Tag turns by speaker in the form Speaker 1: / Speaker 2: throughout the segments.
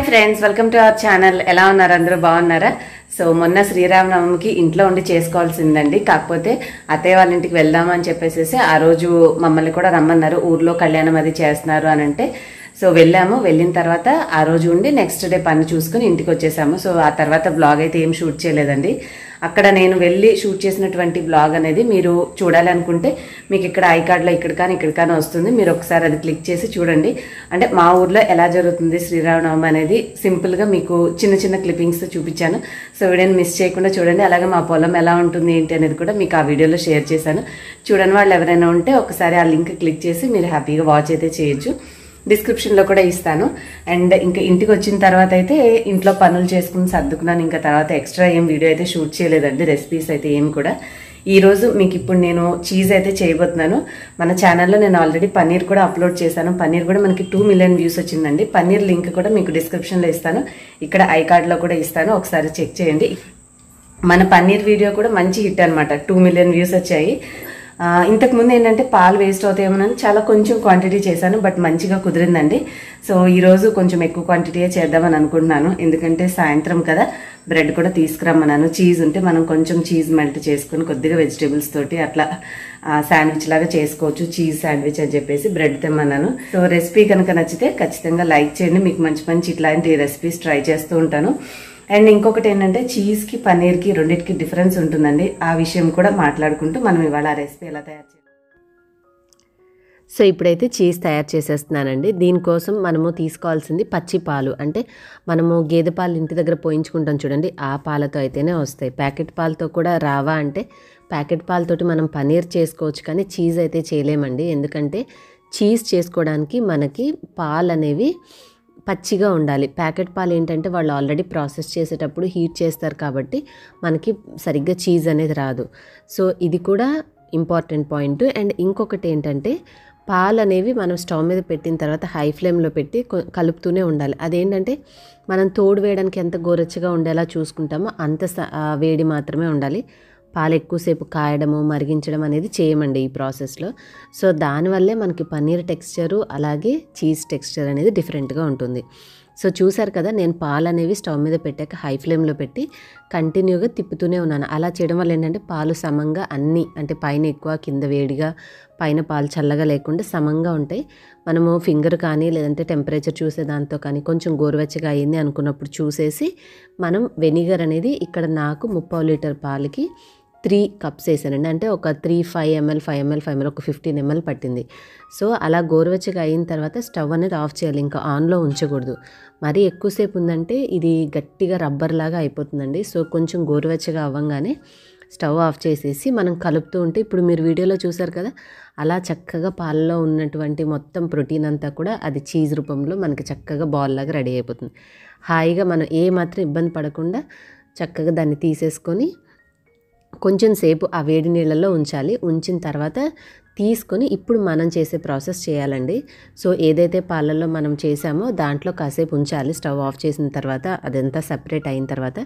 Speaker 1: hi friends welcome to our channel ఎలా ఉన్నారు అందరూ బాగున్నారా సో మొన్న శ్రీరామనవమికి ఇంట్లో ఉండి చేసుకోవాల్సిందండి కాకపోతే అత్తయ్య వాళ్ళ ఇంటికి వెళ్దామని చెప్పేసేసి ఆ రోజు మమ్మల్ని కూడా రమ్మన్నారు ఊర్లో కళ్యాణం అది చేస్తున్నారు అని అంటే సో వెళ్ళాము వెళ్ళిన తర్వాత ఆ రోజు ఉండి నెక్స్ట్ డే పని చూసుకుని ఇంటికి వచ్చేసాము సో ఆ తర్వాత బ్లాగ్ అయితే ఏం షూట్ చేయలేదండి అక్కడ నేను వెళ్ళి షూట్ చేసినటువంటి బ్లాగ్ అనేది మీరు చూడాలనుకుంటే మీకు ఇక్కడ ఐ కార్డ్లో ఇక్కడ కానీ ఇక్కడ కానీ వస్తుంది మీరు ఒకసారి అది క్లిక్ చేసి చూడండి అంటే మా ఊర్లో ఎలా జరుగుతుంది శ్రీరామనవమి అనేది సింపుల్గా మీకు చిన్న చిన్న క్లిప్పింగ్స్ చూపించాను సో వీడియోని మిస్ చేయకుండా చూడండి అలాగే మా పొలం ఎలా ఉంటుంది ఏంటి అనేది కూడా మీకు ఆ వీడియోలో షేర్ చేశాను చూడని వాళ్ళు ఎవరైనా ఉంటే ఒకసారి ఆ లింక్ క్లిక్ చేసి మీరు హ్యాపీగా వాచ్ అయితే చేయొచ్చు డిస్క్రిప్షన్లో కూడా ఇస్తాను అండ్ ఇంకా ఇంటికి వచ్చిన తర్వాత అయితే ఇంట్లో పనులు చేసుకుని సర్దుకున్నాను ఇంకా తర్వాత ఎక్స్ట్రా ఏం వీడియో అయితే షూట్ చేయలేదండి రెసిపీస్ అయితే ఏం కూడా ఈరోజు మీకు ఇప్పుడు నేను చీజ్ అయితే చేయబోతున్నాను మన ఛానల్లో నేను ఆల్రెడీ పన్నీర్ కూడా అప్లోడ్ చేశాను పన్నీర్ కూడా మనకి టూ మిలియన్ వ్యూస్ వచ్చిందండి పన్నీర్ లింక్ కూడా మీకు డిస్క్రిప్షన్లో ఇస్తాను ఇక్కడ ఐ కార్డ్లో కూడా ఇస్తాను ఒకసారి చెక్ చేయండి మన పన్నీర్ వీడియో కూడా మంచి హిట్ అనమాట టూ మిలియన్ వ్యూస్ వచ్చాయి ఇంతకుముందు ఏంటంటే పాలు వేస్ట్ అవుతాయేమోనని చాలా కొంచెం క్వాంటిటీ చేశాను బట్ మంచిగా కుదిరిందండి సో ఈరోజు కొంచెం ఎక్కువ క్వాంటిటీయే చేద్దామని అనుకుంటున్నాను ఎందుకంటే సాయంత్రం కదా బ్రెడ్ కూడా తీసుకురమ్మన్నాను చీజ్ ఉంటే మనం కొంచెం చీజ్ మెల్ట్ చేసుకుని కొద్దిగా వెజిటేబుల్స్ తోటి అట్లా శాండ్విచ్ లాగా చేసుకోవచ్చు చీజ్ శాండ్విచ్ అని చెప్పేసి బ్రెడ్ తెమ్మన్నాను సో రెసిపీ కనుక నచ్చితే ఖచ్చితంగా లైక్ చేయండి మీకు మంచి మంచి ఇట్లాంటి రెసిపీస్ ట్రై చేస్తూ ఉంటాను అండ్ ఇంకొకటి ఏంటంటే చీజ్కి పన్నీర్కి రెండింటికి డిఫరెన్స్ ఉంటుందండి ఆ విషయం కూడా మాట్లాడుకుంటూ మనం ఇవాళ ఆ రెసిపీ ఎలా తయారు చేయాలి సో ఇప్పుడైతే చీజ్ తయారు చేసేస్తున్నానండి దీనికోసం మనము తీసుకోవాల్సింది పచ్చి పాలు అంటే మనము గేదె పాలు ఇంటి దగ్గర పోయించుకుంటాం చూడండి ఆ పాలతో అయితేనే వస్తాయి ప్యాకెట్ పాలతో కూడా రావా అంటే ప్యాకెట్ పాలతోటి మనం పనీర్ చేసుకోవచ్చు కానీ చీజ్ అయితే చేయలేమండి ఎందుకంటే చీజ్ చేసుకోవడానికి మనకి పాలు అనేవి పచ్చిగా ఉండాలి ప్యాకెట్ పాలు ఏంటంటే వాళ్ళు ఆల్రెడీ ప్రాసెస్ చేసేటప్పుడు హీట్ చేస్తారు కాబట్టి మనకి సరిగ్గా చీజ్ అనేది రాదు సో ఇది కూడా ఇంపార్టెంట్ పాయింట్ అండ్ ఇంకొకటి ఏంటంటే పాలు అనేవి మనం స్టవ్ మీద పెట్టిన తర్వాత హై ఫ్లేమ్లో పెట్టి కలుపుతూనే ఉండాలి అదేంటంటే మనం తోడు వేయడానికి ఎంత గోరచ్చగా ఉండేలా చూసుకుంటామో అంత వేడి మాత్రమే ఉండాలి పాలు ఎక్కువసేపు కాయడము మరిగించడం అనేది చేయమండి ఈ ప్రాసెస్లో సో దానివల్లే మనకి పన్నీర్ టెక్స్చరు అలాగే చీజ్ టెక్స్చర్ అనేది డిఫరెంట్గా ఉంటుంది సో చూసారు కదా నేను పాలు అనేవి స్టవ్ మీద పెట్టాక హై ఫ్లేమ్లో పెట్టి కంటిన్యూగా తిప్పుతూనే ఉన్నాను అలా చేయడం వల్ల ఏంటంటే పాలు సమంగా అన్నీ అంటే పైన ఎక్కువ కింద వేడిగా పైన పాలు చల్లగా లేకుండా సమంగా ఉంటాయి మనము ఫింగర్ కానీ లేదంటే టెంపరేచర్ చూసే దాంతో కానీ కొంచెం గోరువెచ్చగా అయ్యింది అనుకున్నప్పుడు చూసేసి మనం వెనిగర్ అనేది ఇక్కడ నాకు ముప్పావు లీటర్ పాలకి త్రీ కప్స్ వేసానండి అంటే ఒక three five ML five ML five ML ఒక ఫిఫ్టీన్ ఎంఎల్ పట్టింది సో అలా గోరువెచ్చగా అయిన తర్వాత స్టవ్ అనేది ఆఫ్ చేయాలి ఇంకా ఆన్లో ఉంచకూడదు మరీ ఎక్కువసేపు ఉందంటే ఇది గట్టిగా రబ్బర్ లాగా అయిపోతుందండి సో కొంచెం గోరువెచ్చగా అవ్వగానే స్టవ్ ఆఫ్ చేసేసి మనం కలుపుతూ ఉంటే ఇప్పుడు మీరు వీడియోలో చూసారు కదా అలా చక్కగా పాలలో ఉన్నటువంటి మొత్తం ప్రోటీన్ అంతా కూడా అది చీజ్ రూపంలో మనకి చక్కగా బాల్ లాగా రెడీ అయిపోతుంది హాయిగా మనం ఏ మాత్రం ఇబ్బంది పడకుండా చక్కగా దాన్ని తీసేసుకొని కొంచెం సేపు ఆ వేడి నీళ్ళల్లో ఉంచాలి ఉంచిన తర్వాత తీసుకొని ఇప్పుడు మనం చేసే ప్రాసెస్ చేయాలండి సో ఏదైతే పాలల్లో మనం చేసామో దాంట్లో కాసేపు ఉంచాలి స్టవ్ ఆఫ్ చేసిన తర్వాత అదంతా సపరేట్ అయిన తర్వాత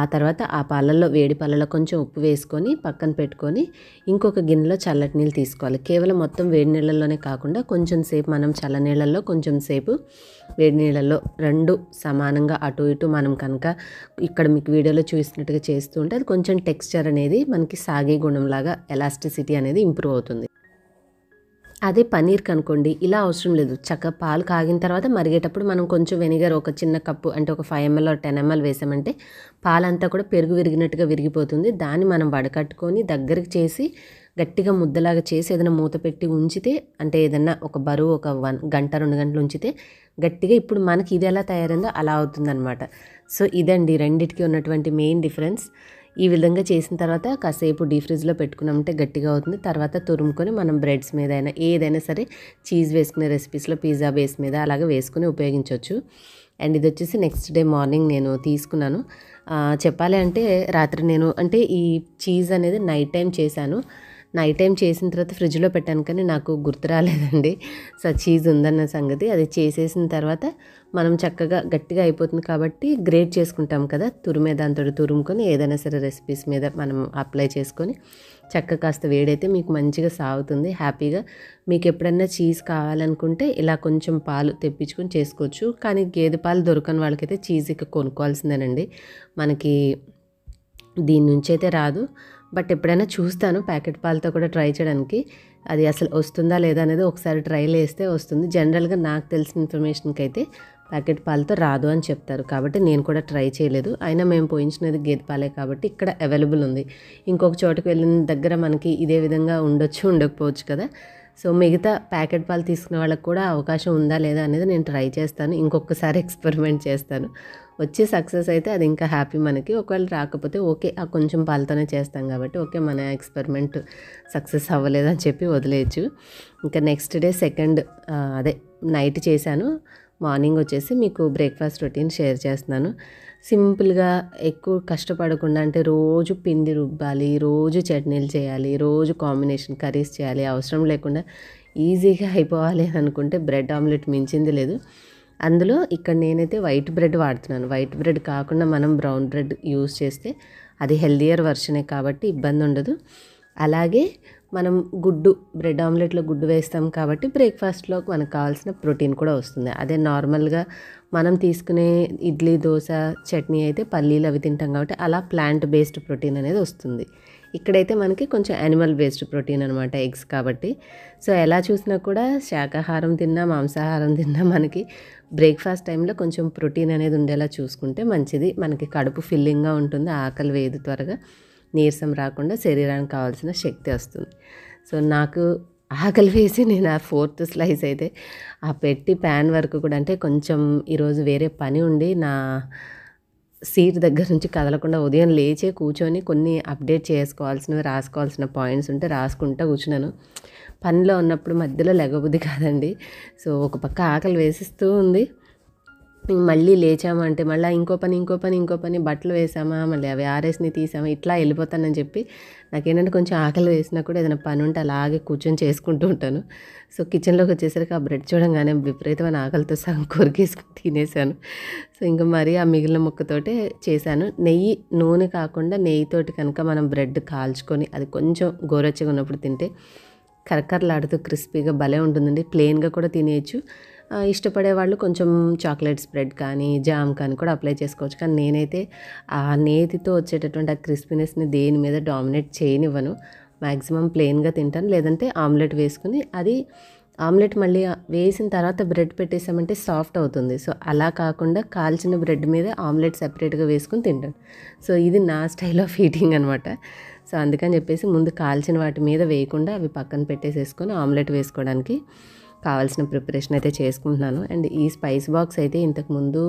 Speaker 1: ఆ తర్వాత ఆ పాలల్లో వేడి పాలలో కొంచెం ఉప్పు వేసుకొని పక్కన పెట్టుకొని ఇంకొక గిన్నెలో చల్లటి నీళ్ళు తీసుకోవాలి కేవలం మొత్తం వేడి నీళ్ళల్లోనే కాకుండా కొంచెంసేపు మనం చల్ల నీళ్ళల్లో కొంచెం సేపు వేడి నీళ్ళలో రెండు సమానంగా అటు ఇటు మనం కనుక ఇక్కడ మీకు వీడియోలో చూసినట్టుగా చేస్తూ ఉంటే అది కొంచెం టెక్స్చర్ అనేది మనకి సాగే గుణంలాగా ఎలాస్టిసిటీ అనేది ఇంప్రూవ్ అవుతుంది అదే పన్నీర్ కనుకోండి ఇలా అవసరం లేదు చక్క పాలు కాగిన తర్వాత మరిగేటప్పుడు మనం కొంచెం వెనిగర్ ఒక చిన్న కప్పు అంటే ఒక five ML or ten ML వేసామంటే పాలంతా కూడా పెరుగు విరిగినట్టుగా విరిగిపోతుంది దాన్ని మనం వడకట్టుకొని దగ్గరికి చేసి గట్టిగా ముద్దలాగా చేసి ఏదైనా మూత పెట్టి ఉంచితే అంటే ఏదైనా ఒక బరువు ఒక వన్ గంట రెండు గంటలు ఉంచితే గట్టిగా ఇప్పుడు మనకి ఇది ఎలా తయారైందో అలా అవుతుందన్నమాట సో ఇదండి రెండిటికి ఉన్నటువంటి మెయిన్ డిఫరెన్స్ ఈ విధంగా చేసిన తర్వాత కాసేపు డీ ఫ్రిడ్జ్లో పెట్టుకున్నామంటే గట్టిగా అవుతుంది తర్వాత తురుముకొని మనం బ్రెడ్స్ మీద అయినా ఏదైనా సరే చీజ్ వేసుకునే రెసిపీస్లో పిజ్జా బేస్ మీద అలాగే వేసుకుని ఉపయోగించవచ్చు అండ్ ఇది వచ్చేసి నెక్స్ట్ డే మార్నింగ్ నేను తీసుకున్నాను చెప్పాలి అంటే రాత్రి నేను అంటే ఈ చీజ్ అనేది నైట్ టైం చేశాను నైట్ టైం చేసిన తర్వాత ఫ్రిడ్జ్లో పెట్టాను కానీ నాకు గుర్తు రాలేదండి సో చీజ్ ఉందన్న సంగతి అది చేసేసిన తర్వాత మనం చక్కగా గట్టిగా అయిపోతుంది కాబట్టి గ్రేట్ చేసుకుంటాం కదా తురిమే దాంతో తురుముకొని ఏదైనా సరే రెసిపీస్ మీద మనం అప్లై చేసుకొని చక్క కాస్త వేడైతే మీకు మంచిగా సాగుతుంది హ్యాపీగా మీకు ఎప్పుడన్నా చీజ్ కావాలనుకుంటే ఇలా కొంచెం పాలు తెప్పించుకొని చేసుకోవచ్చు కానీ గేదె పాలు దొరకని వాళ్ళకైతే చీజ్ ఇక కొనుక్కోవాల్సిందేనండి మనకి దీని నుంచి అయితే రాదు బట్ ఎప్పుడైనా చూస్తాను ప్యాకెట్ పాలతో కూడా ట్రై చేయడానికి అది అసలు వస్తుందా లేదా అనేది ఒకసారి ట్రై చేస్తే వస్తుంది జనరల్గా నాకు తెలిసిన ఇన్ఫర్మేషన్కి అయితే ప్యాకెట్ పాలతో రాదు అని చెప్తారు కాబట్టి నేను కూడా ట్రై చేయలేదు అయినా మేము పోయించినది గేదె పాలే కాబట్టి ఇక్కడ అవైలబుల్ ఉంది ఇంకొక చోటుకు వెళ్ళిన దగ్గర మనకి ఇదే విధంగా ఉండొచ్చు ఉండకపోవచ్చు కదా సో మిగతా ప్యాకెట్ పాలు తీసుకునే వాళ్ళకి కూడా అవకాశం ఉందా లేదా అనేది నేను ట్రై చేస్తాను ఇంకొకసారి ఎక్స్పెరిమెంట్ చేస్తాను వచ్చి సక్సెస్ అయితే అది ఇంకా హ్యాపీ మనకి ఒకవేళ రాకపోతే ఓకే ఆ కొంచెం పాలతోనే చేస్తాం కాబట్టి ఓకే మన ఎక్స్పెరిమెంట్ సక్సెస్ అవ్వలేదని చెప్పి వదిలేయచ్చు ఇంకా నెక్స్ట్ డే సెకండ్ అదే నైట్ చేశాను మార్నింగ్ వచ్చేసి మీకు బ్రేక్ఫాస్ట్ రొటీన్ షేర్ చేస్తున్నాను సింపుల్గా ఎక్కువ కష్టపడకుండా అంటే రోజు పిండి రుబ్బాలి రోజు చట్నీలు చేయాలి రోజు కాంబినేషన్ కర్రీస్ చేయాలి అవసరం లేకుండా ఈజీగా అయిపోవాలి అనుకుంటే బ్రెడ్ ఆమ్లెట్ మించింది లేదు అందులో ఇక్కడ నేనైతే వైట్ బ్రెడ్ వాడుతున్నాను వైట్ బ్రెడ్ కాకుండా మనం బ్రౌన్ బ్రెడ్ యూజ్ చేస్తే అది హెల్దియర్ వర్షనే కాబట్టి ఇబ్బంది ఉండదు అలాగే మనం గుడ్డు బ్రెడ్ ఆమ్లెట్లో గుడ్డు వేస్తాం కాబట్టి బ్రేక్ఫాస్ట్లో మనకు కావాల్సిన ప్రోటీన్ కూడా వస్తుంది అదే నార్మల్గా మనం తీసుకునే ఇడ్లీ దోశ చట్నీ అయితే పల్లీలు అవి తింటాం కాబట్టి అలా ప్లాంట్ బేస్డ్ ప్రోటీన్ అనేది వస్తుంది ఇక్కడైతే మనకి కొంచెం యానిమల్ బేస్డ్ ప్రోటీన్ అనమాట ఎగ్స్ కాబట్టి సో ఎలా చూసినా కూడా శాకాహారం తిన్నా మాంసాహారం తిన్నా మనకి బ్రేక్ఫాస్ట్ టైంలో కొంచెం ప్రోటీన్ అనేది ఉండేలా చూసుకుంటే మంచిది మనకి కడుపు ఫిల్లింగ్గా ఉంటుంది ఆకలి వేయదు త్వరగా నీరసం రాకుండా శరీరానికి కావాల్సిన శక్తి వస్తుంది సో నాకు ఆకలి వేసి నేను ఆ ఫోర్త్ స్లైస్ అయితే ఆ పెట్టి ప్యాన్ వరకు కూడా అంటే కొంచెం ఈరోజు వేరే పని ఉండి నా సీట్ దగ్గర నుంచి కదలకుండా ఉదయం లేచే కూర్చొని కొన్ని అప్డేట్ చేసుకోవాల్సినవి రాసుకోవాల్సిన పాయింట్స్ ఉంటే రాసుకుంటూ కూర్చున్నాను పనిలో ఉన్నప్పుడు మధ్యలో లెగబుద్ధి కాదండి సో ఒక పక్క ఆకలి వేసిస్తూ ఉంది మళ్ళీ లేచామంటే మళ్ళీ ఇంకో పని ఇంకో పని ఇంకో పని బట్టలు వేసామా మళ్ళీ అవి ఆరేస్ని తీసామా ఇట్లా వెళ్ళిపోతానని చెప్పి నాకేంటంటే కొంచెం ఆకలి వేసినా కూడా ఏదైనా పని ఉంటే అలాగే కూర్చొని చేసుకుంటూ ఉంటాను సో కిచెన్లోకి వచ్చేసరికి ఆ బ్రెడ్ చూడంగానే విపరీతమైన ఆకలితో సగం కొరికేసుకుని తినేసాను సో ఇంకా మరి ఆ మిగిలిన ముక్కతోటే చేశాను నెయ్యి నూనె కాకుండా నెయ్యితోటి కనుక మనం బ్రెడ్ కాల్చుకొని అది కొంచెం గోరొచ్చగా ఉన్నప్పుడు తింటే కరకరలాడుతూ క్రిస్పీగా భలే ఉంటుందండి ప్లెయిన్గా కూడా తినేయచ్చు ఇష్టపడే వాళ్ళు కొంచెం చాక్లెట్ స్ప్రెడ్ కానీ జామ్ కానీ కూడా అప్లై చేసుకోవచ్చు కానీ నేనైతే ఆ నేతితో వచ్చేటటువంటి ఆ క్రిస్పీనెస్ని దేని మీద డామినేట్ చేయనివ్వను మ్యాక్సిమం ప్లెయిన్గా తింటాను లేదంటే ఆమ్లెట్ వేసుకుని అది ఆమ్లెట్ మళ్ళీ వేసిన తర్వాత బ్రెడ్ పెట్టేసామంటే సాఫ్ట్ అవుతుంది సో అలా కాకుండా కాల్చిన బ్రెడ్ మీద ఆమ్లెట్ సెపరేట్గా వేసుకుని తింటాను సో ఇది నా స్టైల్ ఆఫ్ ఈటింగ్ అనమాట సో అందుకని చెప్పేసి ముందు కాల్చిన వాటి మీద వేయకుండా అవి పక్కన పెట్టేసేసుకొని ఆమ్లెట్ వేసుకోవడానికి కావాల్సిన ప్రిపరేషన్ అయితే చేసుకుంటున్నాను అండ్ ఈ స్పైస్ బాక్స్ అయితే ఇంతకుముందు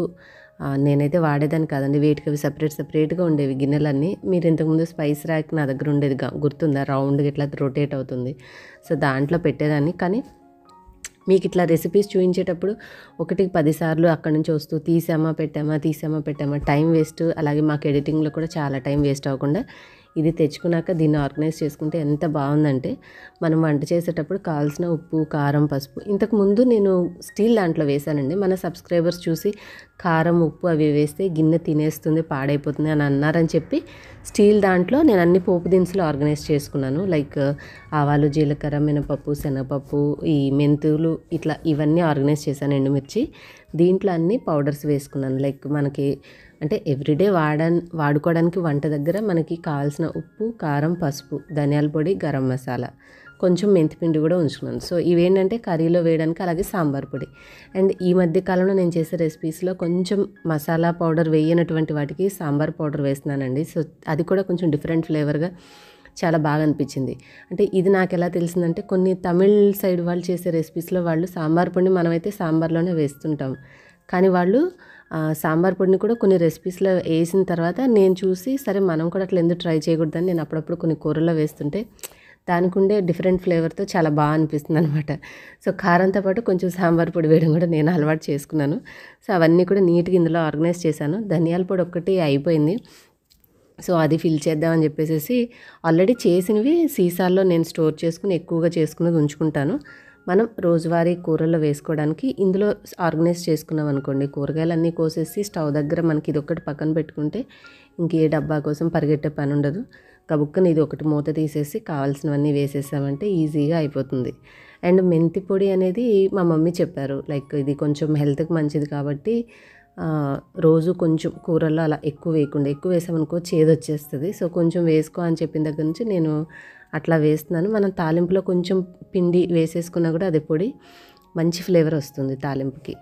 Speaker 1: నేనైతే వాడేదాన్ని కాదండి వేటికి అవి సపరేట్ సపరేట్గా ఉండేవి గిన్నెలన్నీ మీరు ఇంతకుముందు స్పైస్ ర్యాక్ నా దగ్గర ఉండేది గుర్తుందా రౌండ్గా ఇట్లా రొటేట్ అవుతుంది సో దాంట్లో పెట్టేదాన్ని కానీ మీకు ఇట్లా రెసిపీస్ చూపించేటప్పుడు ఒకటికి పదిసార్లు అక్కడి నుంచి వస్తూ తీసామా పెట్టామా తీసామా పెట్టామా టైం వేస్ట్ అలాగే మాకు ఎడిటింగ్లో కూడా చాలా టైం వేస్ట్ అవ్వకుండా ఇది తెచ్చుకున్నాక దీన్ని ఆర్గనైజ్ చేసుకుంటే ఎంత బాగుందంటే మనం వంట చేసేటప్పుడు కావాల్సిన ఉప్పు కారం పసుపు ఇంతకుముందు నేను స్టీల్ దాంట్లో వేశానండి మన సబ్స్క్రైబర్స్ చూసి కారం ఉప్పు అవి వేస్తే గిన్నె తినేస్తుంది పాడైపోతుంది అని అన్నారని చెప్పి స్టీల్ దాంట్లో నేను అన్ని పోపు దినుసులు ఆర్గనైజ్ చేసుకున్నాను లైక్ ఆవాలు జీలకర్ర మినపప్పు శనగపప్పు ఈ మెంతులు ఇట్లా ఇవన్నీ ఆర్గనైజ్ చేశాను ఎండుమిర్చి దీంట్లో అన్ని పౌడర్స్ వేసుకున్నాను లైక్ మనకి అంటే ఎవ్రీడే వాడ వాడుకోవడానికి వంట దగ్గర మనకి కావాల్సిన ఉప్పు కారం పసుపు ధనియాల పొడి గరం మసాలా కొంచెం మెంతిపిండి కూడా ఉంచుకున్నాను సో ఇవేంటంటే కర్రీలో వేయడానికి అలాగే సాంబార్ పొడి అండ్ ఈ మధ్య కాలంలో నేను చేసే రెసిపీస్లో కొంచెం మసాలా పౌడర్ వేయనటువంటి వాటికి సాంబార్ పౌడర్ వేస్తున్నానండి సో అది కూడా కొంచెం డిఫరెంట్ ఫ్లేవర్గా చాలా బాగా అనిపించింది అంటే ఇది నాకు ఎలా తెలిసిందంటే కొన్ని తమిళ్ సైడ్ వాళ్ళు చేసే రెసిపీస్లో వాళ్ళు సాంబార్ పొడిని మనమైతే సాంబార్లోనే వేస్తుంటాం కానీ వాళ్ళు సాంబార్ పొడిని కూడా కొన్ని రెసిపీస్లో వేసిన తర్వాత నేను చూసి సరే మనం కూడా అట్లా ఎందుకు ట్రై చేయకూడదని నేను అప్పుడప్పుడు కొన్ని కూరల్లో వేస్తుంటే దానికి ఉండే డిఫరెంట్ ఫ్లేవర్తో చాలా బాగా అనిపిస్తుంది అనమాట సో కారంతో పాటు కొంచెం సాంబార్ పొడి వేయడం కూడా నేను అలవాటు చేసుకున్నాను సో అవన్నీ కూడా నీట్గా ఇందులో ఆర్గనైజ్ చేశాను ధనియాల పొడి ఒక్కటి అయిపోయింది సో అది ఫిల్ చేద్దామని చెప్పేసి ఆల్రెడీ చేసినవి సీసాల్లో నేను స్టోర్ చేసుకుని ఎక్కువగా చేసుకుని ఉంచుకుంటాను మనం రోజువారీ కూరల్లో వేసుకోవడానికి ఇందులో ఆర్గనైజ్ చేసుకున్నాం అనుకోండి కూరగాయలన్నీ కోసేసి స్టవ్ దగ్గర మనకి ఇది ఒకటి పక్కన పెట్టుకుంటే ఇంకే డబ్బా కోసం పరిగెట్టే పని ఉండదు కబుక్కని ఇది ఒకటి మూత తీసేసి కావాల్సినవన్నీ వేసేసామంటే ఈజీగా అయిపోతుంది అండ్ మెంతి పొడి అనేది మా మమ్మీ చెప్పారు లైక్ ఇది కొంచెం హెల్త్కి మంచిది కాబట్టి రోజు కొంచెం కూరల్లో అలా ఎక్కువ వేయకుండా ఎక్కువ వేసామనుకో చేదొచ్చేస్తుంది సో కొంచెం వేసుకో అని చెప్పిన దగ్గర నుంచి నేను అట్లా వేస్తున్నాను మనం తాలింపులో కొంచెం పిండి వేసేసుకున్నా కూడా అది పొడి మంచి ఫ్లేవర్ వస్తుంది తాలింపుకి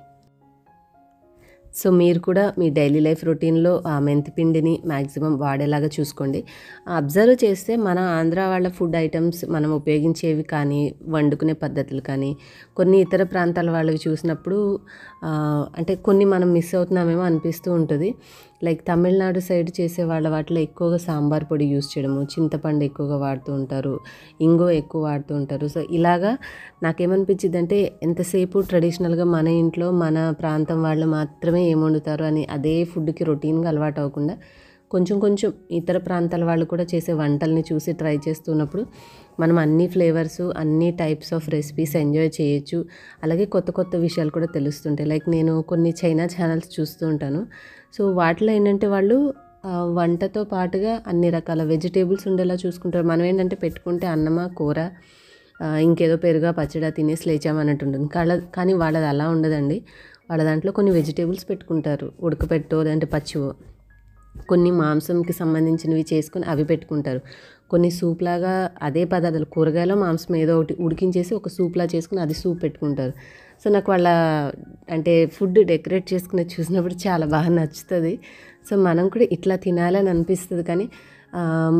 Speaker 1: సో మీరు కూడా మీ డైలీ లైఫ్ రొటీన్లో ఆ మెంతిపిండిని మ్యాక్సిమం వాడేలాగా చూసుకోండి అబ్జర్వ్ చేస్తే మన ఆంధ్ర వాళ్ళ ఫుడ్ ఐటమ్స్ మనం ఉపయోగించేవి కానీ వండుకునే పద్ధతులు కానీ కొన్ని ఇతర ప్రాంతాల వాళ్ళవి చూసినప్పుడు అంటే కొన్ని మనం మిస్ అవుతున్నామేమో అనిపిస్తూ ఉంటుంది లైక్ తమిళనాడు సైడ్ చేసే వాళ్ళ వాటిలో ఎక్కువగా సాంబార్ పొడి యూస్ చేయడము చింతపండు ఎక్కువగా వాడుతూ ఉంటారు ఇంగో ఎక్కువ వాడుతూ ఉంటారు సో ఇలాగా నాకేమనిపించింది అంటే ఎంతసేపు ట్రెడిషనల్గా మన ఇంట్లో మన ప్రాంతం వాళ్ళు మాత్రమే ఇంట్లోనే ఏం వండుతారు అని అదే ఫుడ్కి రొటీన్గా అలవాటు అవ్వకుండా కొంచెం కొంచెం ఇతర ప్రాంతాల వాళ్ళు కూడా చేసే వంటల్ని చూసి ట్రై చేస్తున్నప్పుడు మనం అన్ని ఫ్లేవర్స్ అన్ని టైప్స్ ఆఫ్ రెసిపీస్ ఎంజాయ్ చేయొచ్చు అలాగే కొత్త కొత్త విషయాలు కూడా తెలుస్తుంటాయి లైక్ నేను కొన్ని చైనా ఛానల్స్ చూస్తూ ఉంటాను సో వాటిలో ఏంటంటే వాళ్ళు వంటతో పాటుగా అన్ని రకాల వెజిటేబుల్స్ ఉండేలా చూసుకుంటారు మనం ఏంటంటే పెట్టుకుంటే అన్నమా కూర ఇంకేదో పెరుగా పచ్చడా తినేసి లేచామన్నట్టు ఉంటుంది కానీ వాళ్ళది అలా ఉండదండి వాళ్ళ దాంట్లో కొన్ని వెజిటేబుల్స్ పెట్టుకుంటారు ఉడకపెట్టో లేదంటే పచ్చివో కొన్ని మాంసంకి సంబంధించినవి చేసుకుని అవి పెట్టుకుంటారు కొన్ని సూప్ లాగా అదే పదార్థాలు కూరగాయలు మాంసం ఏదో ఒకటి ఉడికించేసి ఒక సూప్లా చేసుకుని అది సూప్ పెట్టుకుంటారు సో నాకు వాళ్ళ అంటే ఫుడ్ డెకరేట్ చేసుకుని చూసినప్పుడు చాలా బాగా నచ్చుతుంది సో మనం కూడా ఇట్లా తినాలని అనిపిస్తుంది కానీ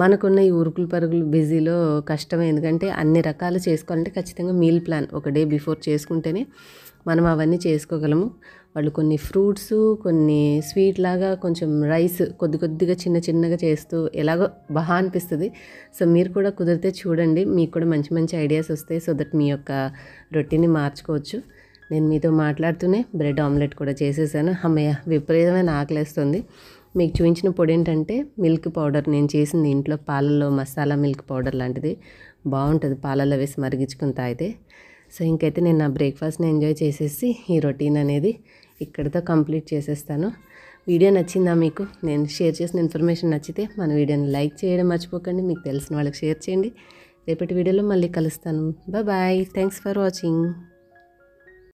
Speaker 1: మనకున్న ఈ ఉరుకులు పరుగులు బిజీలో కష్టం ఎందుకంటే అన్ని రకాలు చేసుకోవాలంటే ఖచ్చితంగా మీల్ ప్లాన్ ఒక డే బిఫోర్ చేసుకుంటేనే మనం అవన్నీ చేసుకోగలము వాళ్ళు కొన్ని ఫ్రూట్స్ కొన్ని స్వీట్ లాగా కొంచెం రైస్ కొద్ది కొద్దిగా చిన్న చిన్నగా చేస్తూ ఎలాగో బహా అనిపిస్తుంది సో మీరు కూడా కుదిరితే చూడండి మీకు కూడా మంచి మంచి ఐడియాస్ వస్తాయి సో దట్ మీ యొక్క రొట్టీని మార్చుకోవచ్చు నేను మీతో మాట్లాడుతూనే బ్రెడ్ ఆమ్లెట్ కూడా చేసేసాను అమ్మయ్య విపరీతమైన ఆకలేస్తుంది మీకు చూపించిన పొడి ఏంటంటే మిల్క్ పౌడర్ నేను చేసింది ఇంట్లో పాలల్లో మసాలా మిల్క్ పౌడర్ లాంటిది బాగుంటుంది పాలల్లో వేసి మరిగించుకుని తాగితే సో ఇంకైతే నేను నా బ్రేక్ఫాస్ట్ని ఎంజాయ్ చేసేసి ఈ రొటీన్ అనేది ఇక్కడితో కంప్లీట్ చేసేస్తాను వీడియో నచ్చిందా మీకు నేను షేర్ చేసిన ఇన్ఫర్మేషన్ నచ్చితే మన వీడియోని లైక్ చేయడం మర్చిపోకండి మీకు తెలిసిన వాళ్ళకి షేర్ చేయండి రేపటి వీడియోలో మళ్ళీ కలుస్తాను బాయ్ థ్యాంక్స్ ఫర్ వాచింగ్